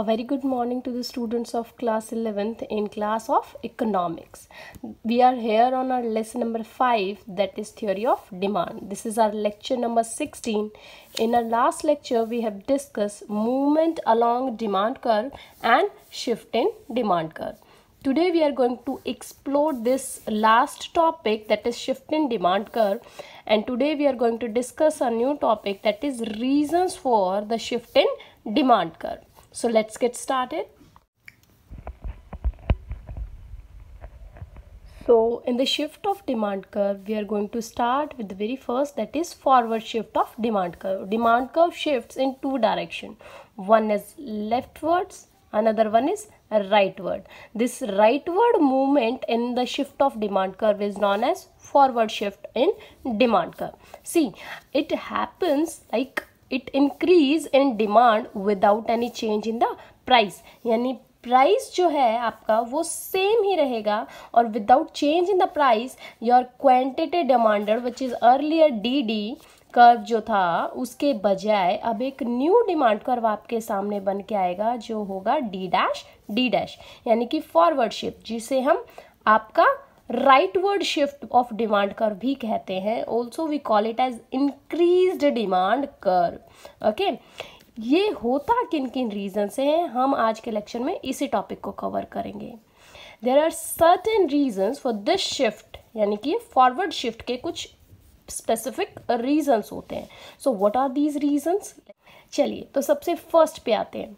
A very good morning to the students of class 11th in class of economics. We are here on our lesson number 5 that is theory of demand. This is our lecture number 16. In our last lecture we have discussed movement along demand curve and shift in demand curve. Today we are going to explore this last topic that is shift in demand curve and today we are going to discuss a new topic that is reasons for the shift in demand curve so let's get started. So in the shift of demand curve, we are going to start with the very first that is forward shift of demand curve. Demand curve shifts in two direction. One is leftwards, another one is rightward. This rightward movement in the shift of demand curve is known as forward shift in demand curve. See, it happens like it increase in demand without any change in the price यानी price जो है आपका वो same ही रहेगा और without change in the price your quantity demanded which is earlier D D curve जो था उसके बजाय अब एक न्यू डिमांड कर्व आपके सामने बन के आएगा जो होगा डी डैश डी डैश यानी कि फॉरवर्ड शिफ्ट जिसे हम आपका राइटवर्ड शिफ्ट ऑफ डिमांड कर भी कहते हैं also we call it as increase demand curve okay ये होता किन किन रीज़न से है हम आज के लेक्चर में इसी टॉपिक को कवर करेंगे there are certain reasons for this shift यानी कि फॉरवर्ड शिफ्ट के कुछ स्पेसिफिक रीजन्स होते हैं so what are these reasons चलिए तो सबसे फर्स्ट पे आते हैं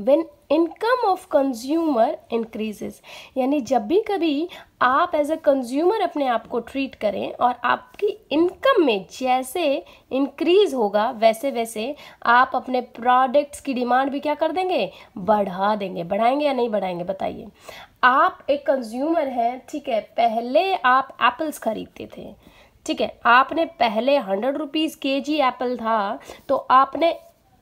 when income of consumer increases यानी जब भी कभी आप एज अ कंज्यूमर अपने आप को ट्रीट करें और आपकी इनकम में जैसे इंक्रीज होगा वैसे वैसे आप अपने प्रोडक्ट्स की डिमांड भी क्या कर देंगे बढ़ा देंगे बढ़ाएंगे या नहीं बढ़ाएंगे बताइए आप एक कंज्यूमर हैं ठीक है पहले आप एप्पल्स खरीदते थे ठीक है आपने पहले हंड्रेड रुपीज़ के जी एप्पल था तो आपने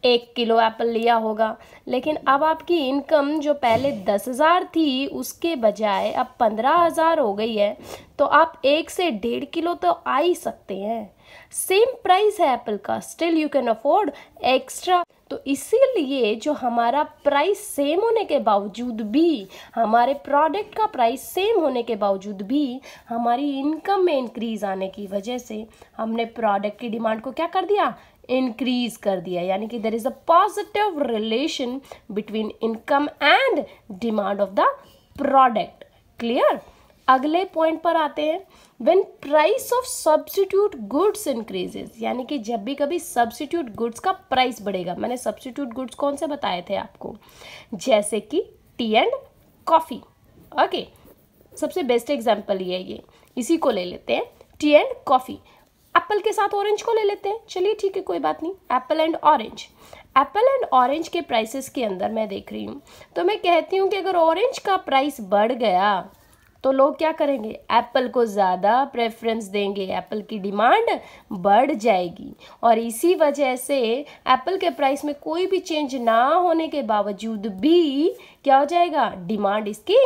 एक किलो एप्पल लिया होगा लेकिन अब आपकी इनकम जो पहले दस हज़ार थी उसके बजाय अब पंद्रह हज़ार हो गई है तो आप एक से डेढ़ किलो तो आ ही सकते हैं सेम प्राइस है एप्पल का still you can afford extra तो इसीलिए जो हमारा प्राइस सेम होने के बावजूद भी हमारे प्रोडक्ट का प्राइस सेम होने के बावजूद भी हमारी इनकम में इंक्रीज आने की वजह से हमने प्रोडक्ट की डिमांड को क्या कर दिया इंक्रीज कर दिया यानी कि there is a positive relation between income and demand of the product clear अगले पॉइंट पर आते हैं when price of substitute goods increases यानी कि जब भी कभी सब्सिट्यूट गुड्स का प्राइस बढ़ेगा मैंने सब्सिट्यूट गुड्स कौन से बताए थे आपको जैसे कि टी एंड कॉफ़ी ओके सबसे बेस्ट एग्जाम्पल ये है ये इसी को ले लेते हैं टी एंड कॉफ़ी एप्पल के साथ ऑरेंज को ले लेते हैं चलिए ठीक है कोई बात नहीं apple and orange apple and orange के प्राइसेस के अंदर मैं देख रही हूँ तो मैं कहती हूँ कि अगर ऑरेंज का प्राइस बढ़ गया तो लोग क्या करेंगे एप्पल को ज़्यादा प्रेफरेंस देंगे एप्पल की डिमांड बढ़ जाएगी और इसी वजह से एप्पल के प्राइस में कोई भी चेंज ना होने के बावजूद भी क्या हो जाएगा डिमांड इसकी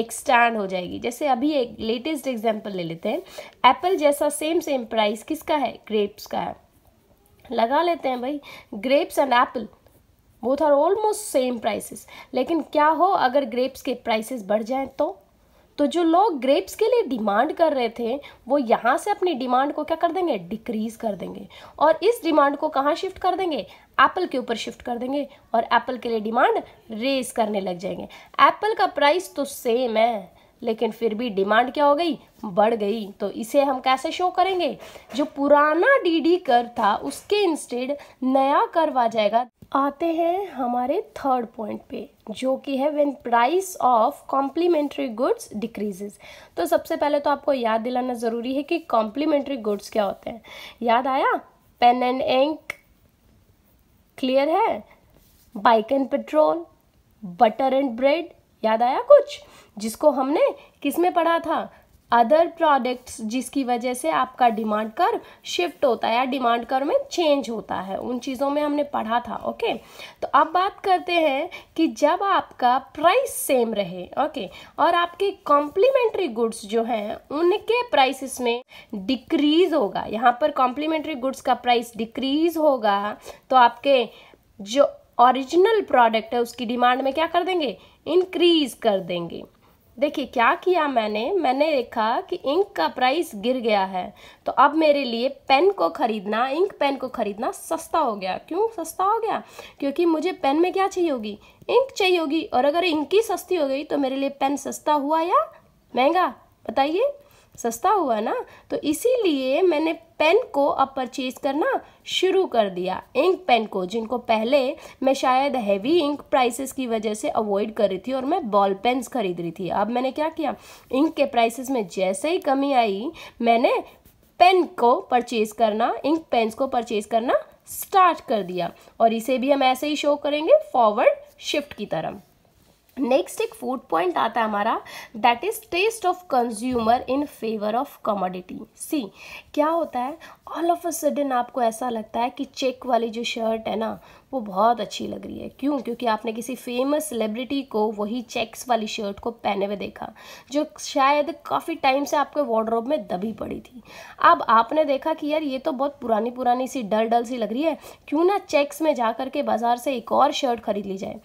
एक्सटैंड हो जाएगी जैसे अभी एक लेटेस्ट एग्जाम्पल ले लेते हैं एप्पल जैसा सेम सेम प्राइस किसका है ग्रेप्स का है लगा लेते हैं भाई grapes and apple both are almost same prices लेकिन क्या हो अगर ग्रेप्स के प्राइसेस बढ़ जाएं तो तो जो लोग ग्रेप्स के लिए डिमांड कर रहे थे वो यहाँ से अपनी डिमांड को क्या कर देंगे डिक्रीज कर देंगे और इस डिमांड को कहाँ शिफ्ट कर देंगे एप्पल के ऊपर शिफ्ट कर देंगे और एप्पल के लिए डिमांड रेज करने लग जाएंगे एप्पल का प्राइस तो सेम है लेकिन फिर भी डिमांड क्या हो गई बढ़ गई तो इसे हम कैसे शो करेंगे जो पुराना डीडी कर था उसके इंस्टेड नया करवा जाएगा आते हैं हमारे थर्ड पॉइंट पे जो कि है when price of complementary goods decreases तो सबसे पहले तो आपको याद दिलाना ज़रूरी है कि कॉम्प्लीमेंट्री गुड्स क्या होते हैं याद आया पेन एंड इंक क्लियर है bike and petrol butter and bread याद आया कुछ जिसको हमने किस में पढ़ा था अदर प्रोडक्ट्स जिसकी वजह से आपका डिमांड कर शिफ्ट होता है या डिमांड कर में चेंज होता है उन चीज़ों में हमने पढ़ा था ओके तो अब बात करते हैं कि जब आपका प्राइस सेम रहे ओके और आपके कॉम्प्लीमेंट्री गुड्स जो हैं उनके प्राइस में डिक्रीज होगा यहाँ पर कॉम्प्लीमेंट्री गुड्स का प्राइस डिक्रीज होगा तो आपके जो ओरिजिनल प्रोडक्ट है उसकी डिमांड में क्या कर देंगे इनक्रीज़ कर देंगे देखिए क्या किया मैंने मैंने देखा कि इंक का प्राइस गिर गया है तो अब मेरे लिए पेन को ख़रीदना इंक पेन को ख़रीदना सस्ता हो गया क्यों सस्ता हो गया क्योंकि मुझे पेन में क्या चाहिए होगी इंक चाहिए होगी और अगर इंक ही सस्ती हो गई तो मेरे लिए पेन सस्ता हुआ या महंगा बताइए सस्ता हुआ ना तो इसीलिए मैंने पेन को अब परचेज करना शुरू कर दिया इंक पेन को जिनको पहले मैं शायद हैवी इंक प्राइसेस की वजह से अवॉइड कर रही थी और मैं बॉल पेन्स खरीद रही थी अब मैंने क्या किया इंक के प्राइसेस में जैसे ही कमी आई मैंने पेन को परचेज करना इंक पेन्स को परचेज करना स्टार्ट कर दिया और इसे भी हम ऐसे ही शो करेंगे फॉरवर्ड शिफ्ट की तरफ नेक्स्ट एक फोर्थ पॉइंट आता है हमारा that is taste of consumer in favour of commodity C क्या होता है ऑल ऑफ अ सडन आपको ऐसा लगता है कि चेक वाली जो शर्ट है ना वो बहुत अच्छी लग रही है क्यों क्योंकि आपने किसी फेमस सेलिब्रिटी को वही चेक्स वाली शर्ट को पहने हुए देखा जो शायद काफ़ी टाइम से आपके वार्ड्रोब में दबी पड़ी थी अब आपने देखा कि यार ये तो बहुत पुरानी पुरानी सी डल डल सी लग रही है क्यों ना चेक्स में जा कर के बाज़ार से एक और शर्ट खरीद ली जाए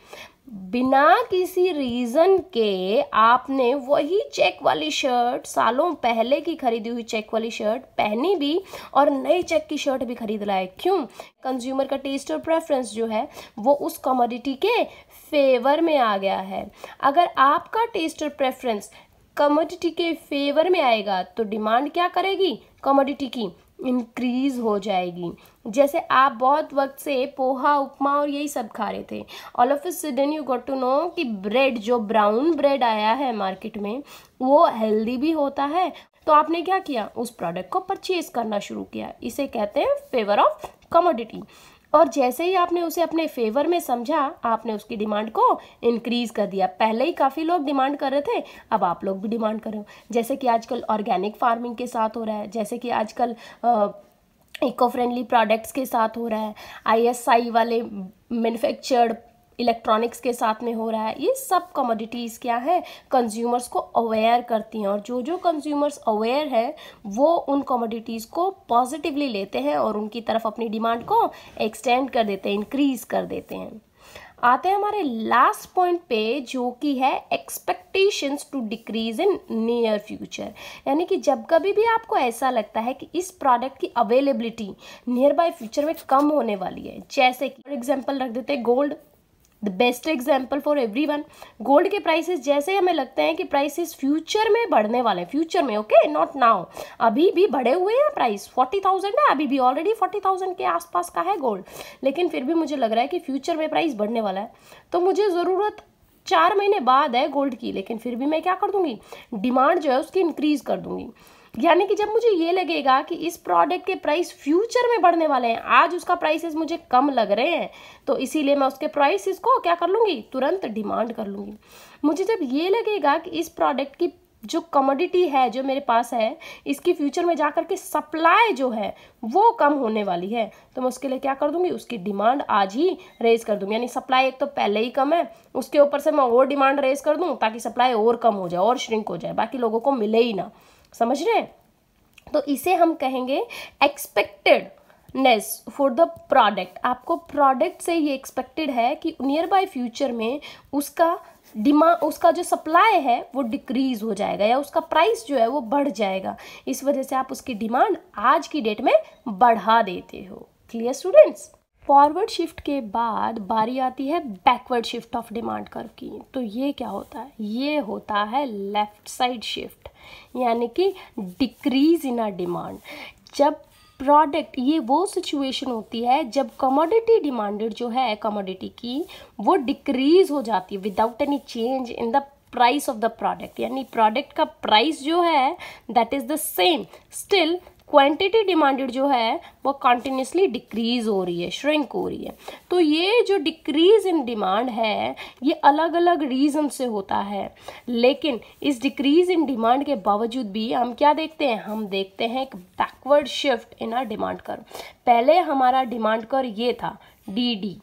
बिना किसी रीज़न के आपने वही चेक वाली शर्ट सालों पहले की खरीदी हुई चेक वाली शर्ट पहनी भी और नई चेक की शर्ट भी खरीद लाए क्यों कंज्यूमर का टेस्ट और प्रेफरेंस जो है वो उस कमोडिटी के फेवर में आ गया है अगर आपका टेस्ट और प्रेफरेंस कमोडिटी के फेवर में आएगा तो डिमांड क्या करेगी कमोडिटी की इंक्रीज़ हो जाएगी जैसे आप बहुत वक्त से पोहा उपमा और यही सब खा रहे थे all of sudden you got to know कि ब्रेड जो ब्राउन ब्रेड आया है मार्केट में वो हेल्दी भी होता है तो आपने क्या किया उस प्रोडक्ट को परचेज करना शुरू किया इसे कहते हैं फेवर ऑफ कमोडिटी और जैसे ही आपने उसे अपने फेवर में समझा आपने उसकी डिमांड को इंक्रीज कर दिया पहले ही काफ़ी लोग डिमांड कर रहे थे अब आप लोग भी डिमांड कर रहे हो जैसे कि आजकल ऑर्गेनिक फार्मिंग के साथ हो रहा है जैसे कि आजकल इको फ्रेंडली प्रोडक्ट्स के साथ हो रहा है आईएसआई वाले मैन्युफैक्चर्ड इलेक्ट्रॉनिक्स के साथ में हो रहा है ये सब कमोडिटीज़ क्या है कंज्यूमर्स को अवेयर करती हैं और जो जो कंज्यूमर्स अवेयर हैं वो उन कमोडिटीज़ को पॉजिटिवली लेते हैं और उनकी तरफ अपनी डिमांड को एक्सटेंड कर देते हैं इंक्रीज़ कर देते हैं आते हैं हमारे लास्ट पॉइंट पे जो कि है expectations to decrease in near future यानी कि जब कभी भी आपको ऐसा लगता है कि इस प्रोडक्ट की अवेलेबिलिटी नियर बाय फ्यूचर में कम होने वाली है जैसे कि फॉर एग्जांपल रख देते हैं gold the best example for everyone gold के प्राइसेस जैसे हमें लगते हैं कि प्राइसेस फ्यूचर में बढ़ने वाले हैं फ्यूचर में ओके नॉट नाउ अभी भी बढ़े हुए हैं प्राइस फोर्टी थाउजेंड है अभी भी ऑलरेडी फोर्टी थाउजेंड के आसपास का है गोल्ड लेकिन फिर भी मुझे लग रहा है कि फ्यूचर में प्राइस बढ़ने वाला है तो मुझे ज़रूरत चार महीने बाद है गोल्ड की लेकिन फिर भी मैं क्या कर दूंगी डिमांड जो है उसकी इंक्रीज़ कर दूंगी यानी कि जब मुझे ये लगेगा कि इस प्रोडक्ट के प्राइस फ्यूचर में बढ़ने वाले हैं आज उसका प्राइसेस मुझे कम लग रहे हैं तो इसीलिए मैं उसके प्राइसेस को क्या कर लूँगी तुरंत डिमांड कर लूँगी मुझे जब ये लगेगा कि इस प्रोडक्ट की जो कमोडिटी है जो मेरे पास है इसकी फ्यूचर में जाकर के सप्लाई जो है वो कम होने वाली है तो मैं उसके लिए क्या कर दूंगी उसकी डिमांड आज ही रेज कर दूंगी यानी सप्लाई एक तो पहले ही कम है उसके ऊपर से मैं और डिमांड रेज कर दूँ ताकि सप्लाई और कम हो जाए और श्रिंक हो जाए बाकी लोगों को मिले ही ना समझ रहे हैं तो इसे हम कहेंगे expectedness for the product आपको प्रोडक्ट से ये एक्सपेक्टेड है कि नियर बाय फ्यूचर में उसका डिमांड उसका जो सप्लाई है वो डिक्रीज हो जाएगा या उसका प्राइस जो है वो बढ़ जाएगा इस वजह से आप उसकी डिमांड आज की डेट में बढ़ा देते हो क्लियर स्टूडेंट्स फॉरवर्ड शिफ्ट के बाद बारी आती है backward shift of demand curve की तो ये क्या होता है ये होता है लेफ्ट साइड शिफ्ट यानी कि डिक्रीज इन आर डिमांड जब प्रोडक्ट ये वो सिचुएशन होती है जब कमोडिटी डिमांडेड जो है कमोडिटी की वो डिक्रीज हो जाती है without any change in the price of the product यानी प्रोडक्ट का प्राइस जो है that is the same still quantity demanded जो है वो कंटिन्यूसली डिक्रीज हो रही है श्रिंक हो रही है तो ये जो डिक्रीज इन डिमांड है ये अलग अलग रीज़न से होता है लेकिन इस डिक्रीज इन डिमांड के बावजूद भी हम क्या देखते हैं हम देखते हैं एक backward shift in our demand curve पहले हमारा डिमांड कर ये था डी डी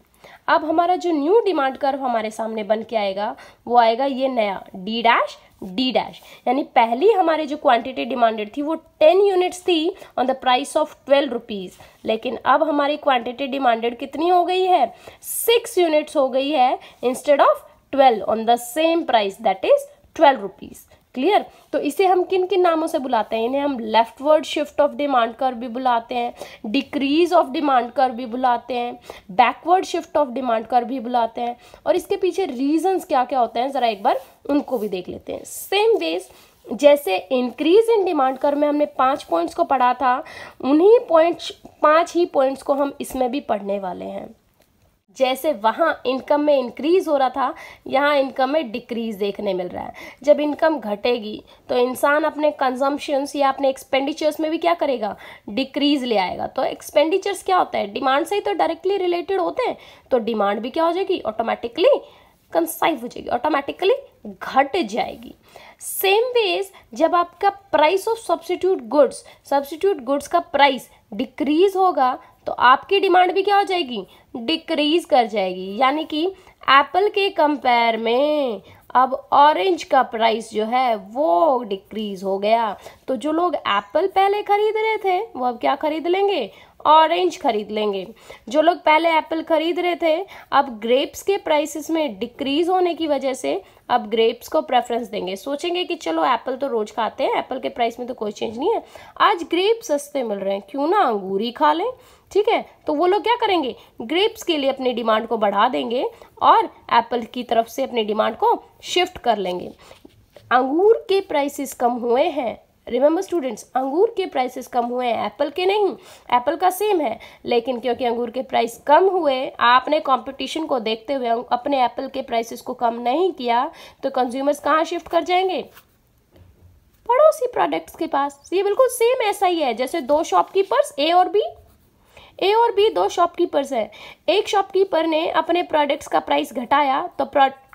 अब हमारा जो न्यू डिमांड कर्व हमारे सामने बन के आएगा वो आएगा ये नया डी डैश डी डैश यानी पहली हमारे जो क्वांटिटी डिमांडेड थी वो टेन यूनिट्स थी on the price of twelve rupees लेकिन अब हमारी क्वांटिटी डिमांडेड कितनी हो गई है सिक्स यूनिट्स हो गई है instead of twelve on the same price that is twelve rupees clear तो इसे हम किन किन नामों से बुलाते हैं इन्हें हम लेफ्टवर्ड शिफ्ट ऑफ डिमांड कर भी बुलाते हैं डिक्रीज ऑफ डिमांड कर भी बुलाते हैं बैकवर्ड शिफ्ट ऑफ डिमांड कर भी बुलाते हैं और इसके पीछे रीजंस क्या क्या होते हैं ज़रा एक बार उनको भी देख लेते हैं सेम वेज जैसे इंक्रीज इन डिमांड कर में हमने पाँच पॉइंट्स को पढ़ा था उन्हीं पॉइंट्स पाँच ही पॉइंट्स को हम इसमें भी पढ़ने वाले हैं जैसे वहाँ इनकम में इंक्रीज़ हो रहा था यहाँ इनकम में डिक्रीज़ देखने मिल रहा है जब इनकम घटेगी तो इंसान अपने कंजम्पशंस या अपने एक्सपेंडिचर्स में भी क्या करेगा डिक्रीज़ ले आएगा तो एक्सपेंडिचर्स क्या होता है डिमांड से ही तो डायरेक्टली रिलेटेड होते हैं तो डिमांड भी क्या हो जाएगी ऑटोमेटिकली कंसाइव हो जाएगी ऑटोमेटिकली घट जाएगी सेम वेज जब आपका price of substitute goods substitute goods का प्राइस डिक्रीज होगा तो आपकी डिमांड भी क्या हो जाएगी डिक्रीज कर जाएगी यानी कि एप्पल के कंपेयर में अब ऑरेंज का प्राइस जो है वो डिक्रीज हो गया तो जो लोग एप्पल पहले खरीद रहे थे वो अब क्या खरीद लेंगे ऑरेंज खरीद लेंगे जो लोग पहले एप्पल खरीद रहे थे अब ग्रेप्स के प्राइसेस में डिक्रीज होने की वजह से अब ग्रेप्स को प्रेफरेंस देंगे सोचेंगे कि चलो एप्पल तो रोज खाते हैं एप्पल के प्राइस में तो कोई चेंज नहीं है आज ग्रेप्स सस्ते मिल रहे हैं क्यों ना अंगूर ही खा लें ठीक है तो वो लोग क्या करेंगे ग्रेप्स के लिए अपनी डिमांड को बढ़ा देंगे और एप्पल की तरफ से अपनी डिमांड को शिफ्ट कर लेंगे अंगूर के प्राइसेस कम हुए हैं रिमेंबर स्टूडेंट्स अंगूर के प्राइसेस कम हुए हैं एप्पल के नहीं एप्पल का सेम है लेकिन क्योंकि अंगूर के प्राइस कम हुए आपने कंपटीशन को देखते हुए अपने एप्पल के प्राइसेस को कम नहीं किया तो कंज्यूमर्स कहाँ शिफ्ट कर जाएंगे पड़ोसी प्रोडक्ट्स के पास ये बिल्कुल सेम ऐसा ही है जैसे दो शॉपकीपर्स ए और बी ए और बी दो शॉपकीपर्स हैं एक शॉपकीपर ने अपने प्रोडक्ट्स का प्राइस घटाया तो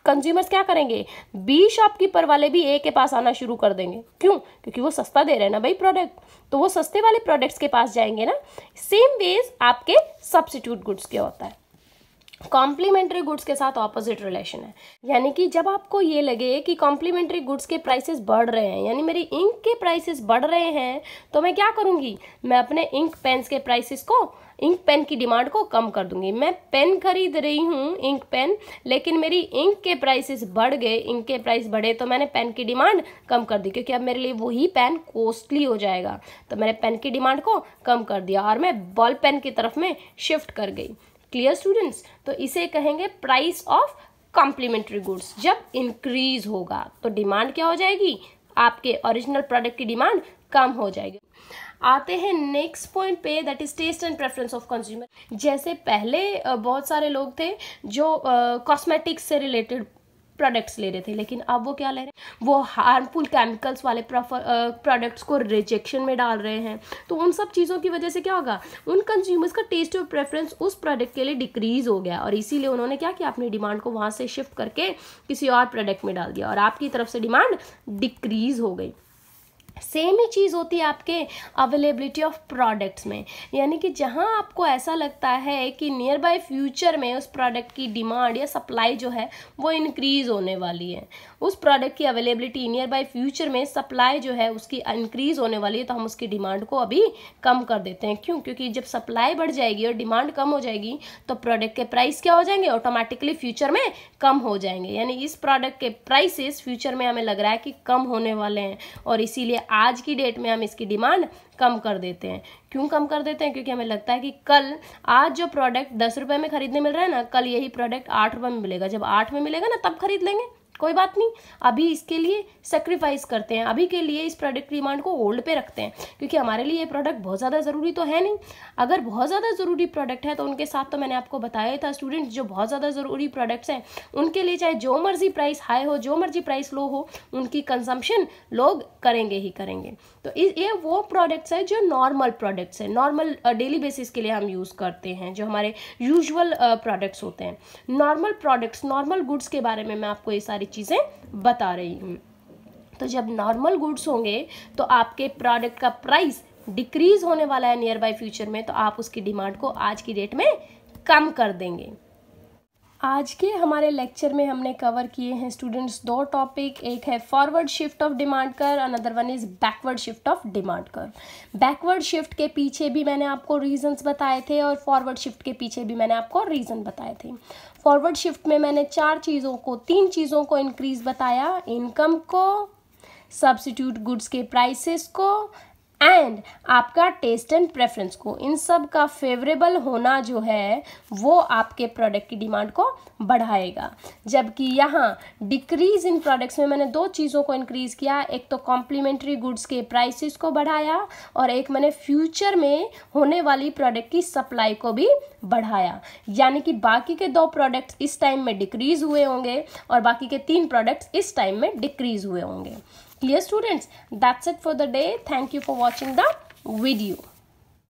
कंज्यूमर्स क्या करेंगे बी शॉपकीपर वाले भी ए के पास आना शुरू कर देंगे क्यों क्योंकि वो सस्ता दे रहे हैं ना भाई प्रोडक्ट तो वो सस्ते वाले प्रोडक्ट्स के पास जाएंगे ना सेम वेज आपके सब्सिट्यूट गुड्स के होता है कॉम्प्लीमेंट्री गुड्स के साथ ऑपोजिट रिलेशन है यानी कि जब आपको ये लगे कि कॉम्प्लीमेंट्री गुड्स के प्राइसेस बढ़ रहे हैं यानी मेरी इंक के प्राइसेस बढ़ रहे हैं तो मैं क्या करूँगी मैं अपने इंक पेन्स के प्राइसेस को इंक पेन की डिमांड को कम कर दूंगी मैं पेन खरीद रही हूँ इंक पेन लेकिन मेरी इंक के प्राइसेस बढ़ गए इंक के प्राइस बढ़े तो मैंने पेन की डिमांड कम कर दी क्योंकि अब मेरे लिए वही पेन कॉस्टली हो जाएगा तो मैंने पेन की डिमांड को कम कर दिया और मैं बॉल पेन की तरफ में शिफ्ट कर गई क्लियर स्टूडेंट्स तो इसे कहेंगे प्राइस ऑफ कॉम्प्लीमेंट्री गुड्स जब इंक्रीज होगा तो डिमांड क्या हो जाएगी आपके ओरिजिनल प्रोडक्ट की डिमांड कम हो जाएगी आते हैं नेक्स्ट पॉइंट पे that is taste and preference of consumer जैसे पहले बहुत सारे लोग थे जो कॉस्मेटिक्स से रिलेटेड प्रोडक्ट्स ले रहे थे लेकिन अब वो क्या ले रहे हैं वो हार्मफुल केमिकल्स वाले प्रोडक्ट्स को रिजेक्शन में डाल रहे हैं तो उन सब चीज़ों की वजह से क्या होगा उन कंज्यूमर्स का टेस्ट और प्रेफरेंस उस प्रोडक्ट के लिए डिक्रीज़ हो गया और इसीलिए उन्होंने क्या किया अपनी डिमांड को वहाँ से शिफ्ट करके किसी और प्रोडक्ट में डाल दिया और आपकी तरफ से डिमांड डिक्रीज़ हो गई सेम ही चीज़ होती है आपके अवेलेबिलिटी ऑफ प्रोडक्ट्स में यानी कि जहाँ आपको ऐसा लगता है कि नियर बाय फ्यूचर में उस प्रोडक्ट की डिमांड या सप्लाई जो है वो इंक्रीज़ होने वाली है उस प्रोडक्ट की अवेलेबिलिटी नियर बाय फ्यूचर में सप्लाई जो है उसकी इंक्रीज़ होने वाली है तो हम उसकी डिमांड को अभी कम कर देते हैं क्यों क्योंकि जब सप्लाई बढ़ जाएगी और डिमांड कम हो जाएगी तो प्रोडक्ट के प्राइस क्या हो जाएंगे ऑटोमेटिकली फ्यूचर में कम हो जाएंगे यानी इस प्रोडक्ट के प्राइसेस फ्यूचर में हमें लग रहा है कि कम होने वाले हैं और इसीलिए आज की डेट में हम इसकी डिमांड कम कर देते हैं क्यों कम कर देते हैं क्योंकि हमें लगता है कि कल आज जो प्रोडक्ट दस रुपये में खरीदने मिल रहा है ना कल यही प्रोडक्ट आठ रुपये में मिलेगा जब आठ में मिलेगा ना तब खरीद लेंगे कोई बात नहीं अभी इसके लिए सेक्रीफाइस करते हैं अभी के लिए इस प्रोडक्ट की डिमांड को होल्ड पे रखते हैं क्योंकि हमारे लिए ये प्रोडक्ट बहुत ज़्यादा ज़रूरी तो है नहीं अगर बहुत ज़्यादा ज़रूरी प्रोडक्ट है तो उनके साथ तो मैंने आपको बताया था स्टूडेंट्स जो बहुत ज़्यादा ज़रूरी प्रोडक्ट्स हैं उनके लिए चाहे जो मर्ज़ी प्राइस हाई हो जो मर्ज़ी प्राइस लो हो उनकी कंजम्पशन लोग करेंगे ही करेंगे तो ये वो प्रोडक्ट्स है जो नॉर्मल प्रोडक्ट्स हैं नॉर्मल डेली बेसिस के लिए हम यूज़ करते हैं जो हमारे यूजल प्रोडक्ट्स होते हैं नॉर्मल प्रोडक्ट्स नॉर्मल गुड्स के बारे में मैं आपको ये सारी सारी चीज़ें बता रही हूँ तो जब नॉर्मल गुड्स होंगे तो आपके प्रोडक्ट का प्राइस डिक्रीज होने वाला है नियर बाय फ्यूचर में तो आप उसकी डिमांड को आज की डेट में कम कर देंगे आज के हमारे लेक्चर में हमने कवर किए हैं स्टूडेंट्स दो टॉपिक एक है forward shift of demand curve another one is backward shift of demand curve backward shift के पीछे भी मैंने आपको रीजंस बताए थे और फॉरवर्ड शिफ्ट के पीछे भी मैंने आपको रीज़न बताए थे फॉरवर्ड शिफ्ट में मैंने चार चीज़ों को तीन चीज़ों को इंक्रीज़ बताया इनकम को सब्सिट्यूट गुड्स के प्राइसेस को एंड आपका टेस्ट एंड प्रेफरेंस को इन सब का फेवरेबल होना जो है वो आपके प्रोडक्ट की डिमांड को बढ़ाएगा जबकि यहाँ डिक्रीज इन प्रोडक्ट्स में मैंने दो चीज़ों को इंक्रीज़ किया एक तो कॉम्प्लीमेंट्री गुड्स के प्राइसेस को बढ़ाया और एक मैंने फ्यूचर में होने वाली प्रोडक्ट की सप्लाई को भी बढ़ाया यानी कि बाकी के दो प्रोडक्ट्स इस टाइम में डिक्रीज़ हुए होंगे और बाकी के तीन प्रोडक्ट्स इस टाइम में डिक्रीज़ हुए होंगे clear students that's it for the day thank you for watching the video